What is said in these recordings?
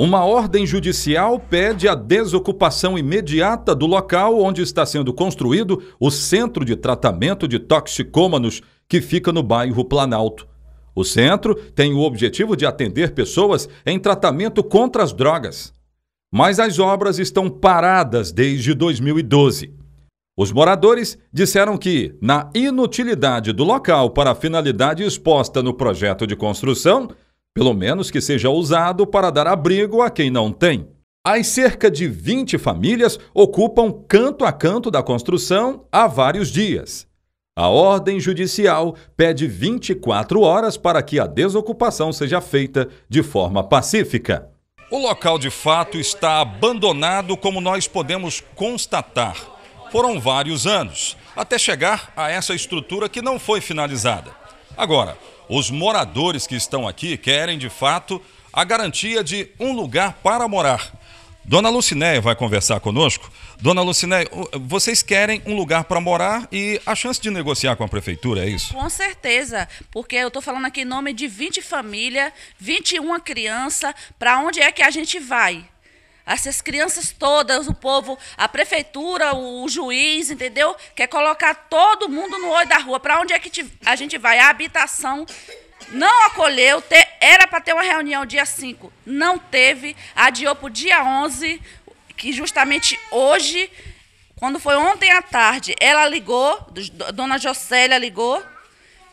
Uma ordem judicial pede a desocupação imediata do local onde está sendo construído o centro de tratamento de toxicômanos que fica no bairro Planalto. O centro tem o objetivo de atender pessoas em tratamento contra as drogas. Mas as obras estão paradas desde 2012. Os moradores disseram que, na inutilidade do local para a finalidade exposta no projeto de construção, pelo menos que seja usado para dar abrigo a quem não tem. As cerca de 20 famílias ocupam canto a canto da construção há vários dias. A ordem judicial pede 24 horas para que a desocupação seja feita de forma pacífica. O local de fato está abandonado, como nós podemos constatar. Foram vários anos até chegar a essa estrutura que não foi finalizada. Agora, os moradores que estão aqui querem, de fato, a garantia de um lugar para morar. Dona Lucinéia vai conversar conosco. Dona Lucinéia, vocês querem um lugar para morar e a chance de negociar com a prefeitura, é isso? Com certeza, porque eu estou falando aqui em nome de 20 famílias, 21 crianças, para onde é que a gente vai? essas crianças todas, o povo, a prefeitura, o, o juiz, entendeu? Quer colocar todo mundo no olho da rua. Para onde é que a gente vai? A habitação não acolheu, ter, era para ter uma reunião dia 5, não teve, adiou para o dia 11, que justamente hoje, quando foi ontem à tarde, ela ligou, dona Jocélia ligou,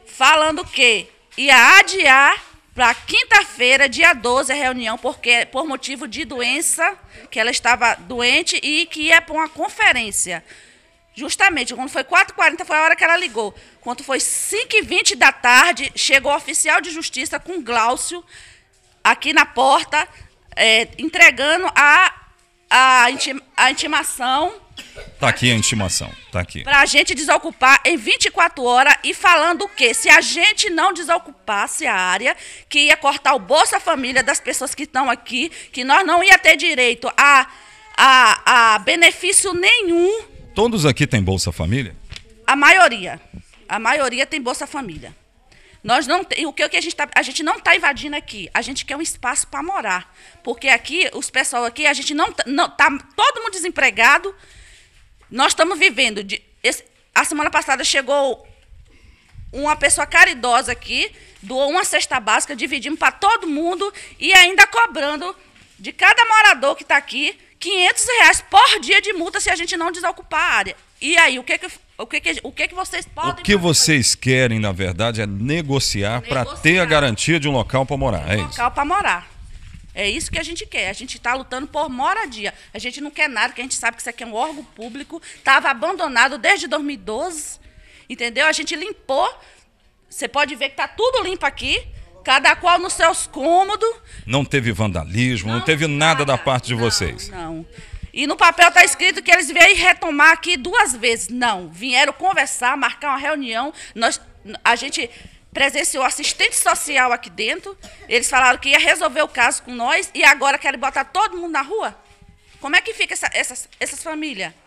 falando que ia adiar para quinta-feira, dia 12, a reunião, porque por motivo de doença, que ela estava doente e que ia para uma conferência. Justamente, quando foi 4h40, foi a hora que ela ligou. Quando foi 5h20 da tarde, chegou o oficial de justiça com Gláucio aqui na porta, é, entregando a a, a intimação. Tá aqui a intimação, tá aqui. Para a gente desocupar em 24 horas e falando o quê? Se a gente não desocupasse a área, que ia cortar o Bolsa Família das pessoas que estão aqui, que nós não ia ter direito a, a, a benefício nenhum. Todos aqui têm Bolsa Família? A maioria. A maioria tem Bolsa Família. Nós não o que, o é que a gente tá, a gente não está invadindo aqui. A gente quer um espaço para morar, porque aqui os pessoal aqui a gente não não tá todo mundo desempregado. Nós estamos vivendo de, esse, a semana passada chegou uma pessoa caridosa aqui doou uma cesta básica, dividimos para todo mundo e ainda cobrando de cada morador que está aqui 500 reais por dia de multa se a gente não desocupar a área. E aí, o que que, o que, que, o que, que vocês podem... O que fazer? vocês querem, na verdade, é negociar, negociar. para ter a garantia de um local para morar. É um local para morar. É isso que a gente quer. A gente está lutando por moradia. A gente não quer nada, porque a gente sabe que isso aqui é um órgão público. Estava abandonado desde 2012, entendeu? A gente limpou. Você pode ver que está tudo limpo aqui cada qual nos seus cômodos. Não teve vandalismo, não, não teve nada, da parte de não, vocês. Não. E no papel está escrito que eles vieram retomar aqui duas vezes. Não, vieram conversar, marcar uma reunião. Nós, a gente presenciou assistente social aqui dentro. Eles falaram que ia resolver o caso com nós e agora querem botar todo mundo na rua. Como é que fica essa, essas, essas famílias?